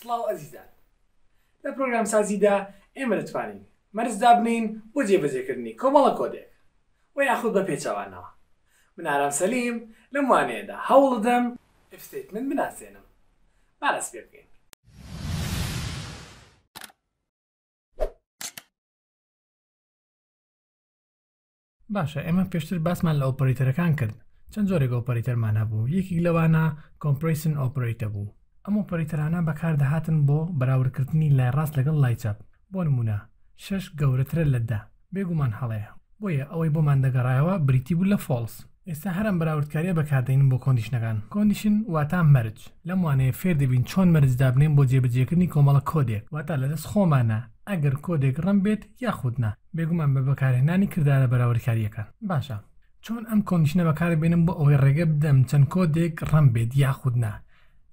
سڵاو ئەزیزان لە پرۆگرام سازیدا ئێمە دەتوانین مەرزدا بنین بۆ جێبەجێکردنی کۆمەڵە کۆدێک و یاخود بە پێچوانەوە من ئارام سەلیم لەم وانەیەدا هەوڵ دەم ئفستیت من بناسێنم باەس پێ بکەین باشە ئێمە پێشتر باسمان لە ئۆپەریتەرەکان کرد چەند جۆرێک ئۆپەریتەرمانە بوو یەکی لەوانە کۆمپریسن ئۆپەریتە بوو ئەم ئۆپەریتەرانە بەکاردەهاتن بۆ بەراوردکردنی لای ڕاست لەگەڵ لایچەپ بۆ نمونە شش گەورەترە لەدا بێگومان هەڵەیە بۆیە ئەوەی بۆمان دەگەڕایەوە بریتی بوو لە فۆلس ئێستا هەرم بەراوردکاریە بەکاردێنن بۆ کۆندیشنەکان کۆندیشن واتان مەرج لەم وانەیە فێر دەبین چۆن مەرج دابنێن بۆ جێبجێکردنی کۆمەڵە کۆدێک واتە لەدەست خۆمانە ئەگەر کۆدێک ڕم بێت یاخودنا بێگومان بە بەکارهێنانی کردارە بەراوردکاریەکان باشە چۆن ئەم کۆندیشنە بەکار بێنم بۆ ئەوەی ڕێگە بدەم چەند کۆدێک ڕم بێت یاخودنا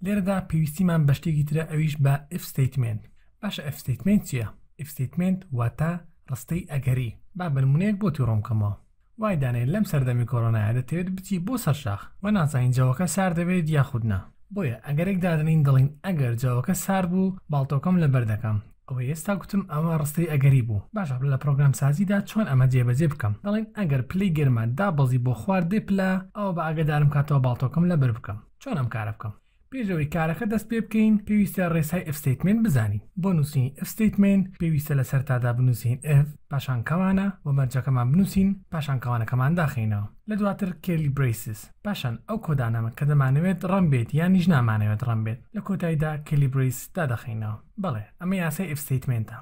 لێرەدا پێویستیمان بەشتێکی ترە ئەویش بە ئفستیتمنت باشە ئەفستیتمنت چییە؟ ئفستیتمنت واتە ڕستەی ئەگەری با بنمونەیەک بۆ تووڕۆمکەمەوە وای دانێت لەم سەردەمی کۆرۆنایە دەتەوێت بچی بۆ سەرشاخ و نازانین جەوەکە سار دەبێت یاخودنا بۆیە ئەگەرێک دادنین دڵین ئەگەر جەوەکە سار بوو باڵتۆکەم لە بەردەکەم ئەوە ئێستا گوتم ئەمە ڕستەی ئەگەری بوو باشە لە پرۆگرام سازیدا چۆن ئەمە جێبەجێ بکەم دەڵین ئەگەر پلی گرمان دابڵزی بۆ خوارد دێ پلا ئەو بە ئەگەدارم کاتەوە باڵتۆکەم لەبەر بکەم چۆن ئەم کارە بکەم پێشەوەی کارەکە دەست پێ بکەین پێویستە ڕێسای ئەفستیتمنت بزانین بۆ نووسین ئەفستیتمنت پێویستە لە سەرتادا بنووسین F پاشان کەوانە و مەرجەکەمان بنووسین پاشان کەوانەکەمان داخینەوە لە دواتر کێلی بریسس پاشان ئەو کۆدانامە کە دەمانەوێت ڕمبێت یا نیژ نامانەوێت ڕمبێت لە کۆتاییدا کلی بریس دادەخینەوە بەڵێ ئەمە یاسای ئەفستیتمنتە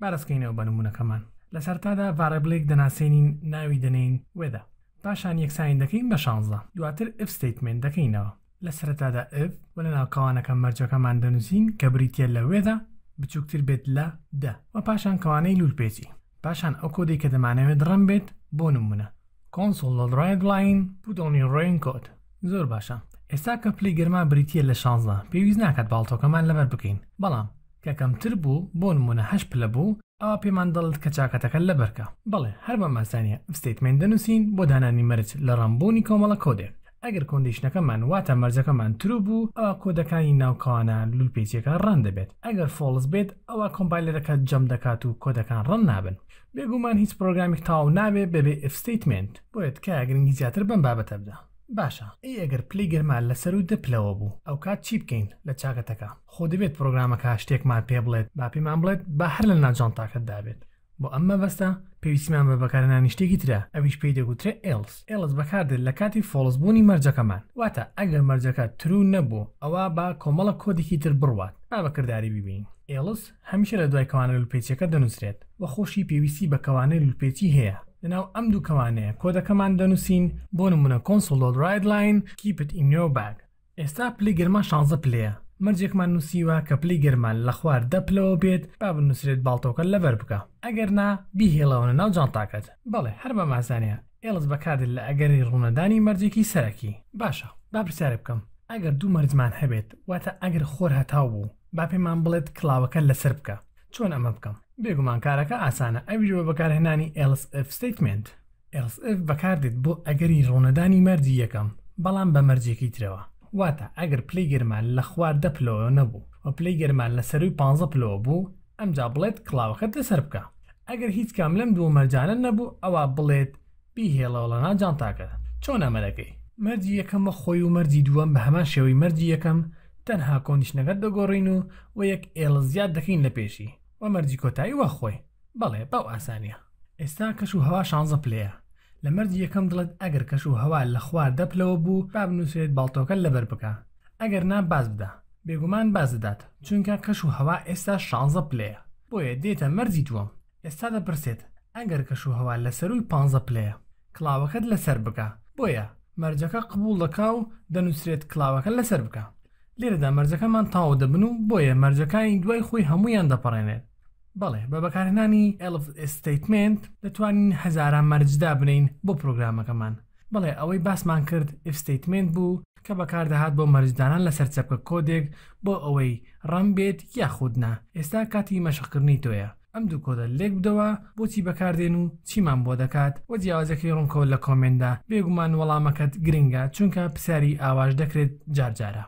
بارەسکەینەوە بە نمونونەکەمان لە سەرتادا ڤارەبلێک دەناسێنین ناوی دەنین وێدا پاشان یەکساین دەکەین بە شانزە دواتر ئەفستیتمنت دەکەینەوە لە سەرتادا ئف و لە ناوکەوانەکە مەرجەکەمان دەنووسین کە بریتە لەوێدا بچووکتر بێت لە دە و پاشان کەوانەی لول پێچی پاشان ئەو کۆدی کە دەمانەوێت ڕم بێت بۆ نمونە کۆنسڵ ڕایت لاین پودۆنی ڕێن کۆت زۆر باشە ئێستا کە پلی گەرما بریتە لە شانزە پێویست ناکات باڵتۆکەمان لەبەر بکەین بەڵام کەکەمتر بوو بۆ نمونە هەش پلە بوو ئەو پێمان دەڵت کە چاکەتەکە لەبەرکە بڵێ هەر بە ماسانە ستیتمنت دەنووسین بۆ دانانی مەرج لە ڕامبوونی کۆمەڵە کۆدێک ئەگەر کۆندیشنەکەمان واتە مەرجەکەمان ترو بوو ئەوە کۆدەکانی ناوکانە لول پێچیەکە ڕەن دەبێت ئەگەر فۆلز بێت ئەوە کۆمپایلەرەکە جەم دەکات و کۆدەکان ڕەن نابن بێگومان هیچ پرۆگرامی تاو نابێ بەبێ ئفستیتمنت بۆیت کە گرنگی زیاتر بم بابەتە بدە باشە ئەی ئەگەر پلی گەرمان لەسەر و دەپلەوە بوو ئەو کات چی بکەین لە چاکەتەکە خۆ دەبێت پرۆگرامەکە شتێکمان پێ بڵێت باپیمان بڵێت بە هەر لە ناجانتاکەت دابێت بۆ ئەم مەبەستە پێویستمان بە بەکارێنانی شتێکی ترە ئەویش پێی دەگوترێ ئلس ئلس بەکاردێت لە کاتی فۆلسبوونی مەرجەکەمان واتە ئەگەر مەرجەکە ترو نەبوو ئەوە با کۆمەڵە کۆدێکی تر بڕوات با بەکردداری ببین ئێلس هەمیشە لە دوای کەوانە لوپێچەکە دەنووسرێت وە خۆشی پێویستی بە کەوانە لوپێچی هەیە لەناو ئەم دوو کەوانەیە کۆدەکەمان دەنووسین بۆ نمونە کۆنسڵۆ رایدلاین کیپت ئینۆ باگ ئێستا پلی گەرما شانزە پلەیە مەرجێکمان نووسیوە کە پلی گەرمان لە خوار دەپلەوە بێت با بنووسێت باڵتۆکە لەبەر بکە ئەگەر نا بیهێڵەوە ناو جانتاکەت بەڵێ هەر بە مازانەیە ئێڵز بەکاردت لە ئەگەری ڕوونەدانی مەرجێکی سەرەکی باشە با پرسیارە بکەم ئەگەر دوو مەرجمان هەبێت واتە ئەگەر خۆر هەتاو بوو با پێمان بڵێت کلااوەکە لەسەر بکە چۆن ئەمە بکەم بێگومان کارەکە ئاسانە ئەویژوە بەکارهێنانی LSF statement LSF بەکاردێت بۆ ئەگەری ڕوونەدانی مەرجی یەکەم بەڵام بە مەرجێکی ترەوە واتە ئەگەر پلی گرمان لە خوار دە پلۆ نەبوو و پلی گرمان لە سەروی 15 پلۆ بوو ئەمجا بڵێت کلااوەکەت لەسەر بکە ئەگەر هیچ کام لەم دوو مەرجانە نەبوو ئەوە بڵێت بیهێڵەوە لەنا جانتاکە چۆنە مەلەکەی مەرجی یەکەمە خۆی و مەرجی دووەم بە هەمان شێوەی مەرجی یەکەم تەنها کۆنیشنەکەت دەگۆڕین و و یەک ئێڵ زیاد دەکەین لە پێشی و مەرجی کۆتایی وە خۆی بەڵێ بەو ئاسانیە ئێستا کەش و هەوا شانزە پلەیە لە مەرج یەکەم دڵێت ئەگەر کەش و هەوا لە خوار دەپلەوە بوو بابنووسێت باڵتۆکە لەبەر بکە ئەگەر نام باز بدا بێگومان بازدات چونکە کەش و هەوا ئێستا شانزە پلەیە بۆیە دێتە مەرزی دووەم ئێستا دەپرسێت ئەگەر کەش و هەوا لەسەروی پ پلەیە کلااوەکەت لەسەر بکە بۆیە مەرجەکە قبول دەکا و دەنووسرێت کلااوەکە لەسەر بکە لێرەدا مەرجەکەمان تاو دەبن و بۆیە مەرجەکانی دوای خۆی هەمویان دەپەڕێنێت بەڵێ بە بەکارهێنانی ئەستیتمنت دەتوانین هەزاران مەرجدا بنین بۆ پرۆگرامەکەمان بەڵێ ئەوەی باسمان کرد ئستیتمنت بوو کە بەکاردەهات بۆ مەرجدانان لە سەرچەپکە کۆدێک بۆ ئەوەی ڕم بێت یا خودنا ئێستا کاتی مەشقکردنی تۆیە ئەم دوو کۆدە لێک بدەوە بۆچی بەکاردێن و چیمان بۆ دەکات وە جیاوازەکەی ڕوونکۆ لە کۆمندا بێگومان وەڵامەکەت گرنگە چونکە پسیاری ئاواش دەکرێت جارجارە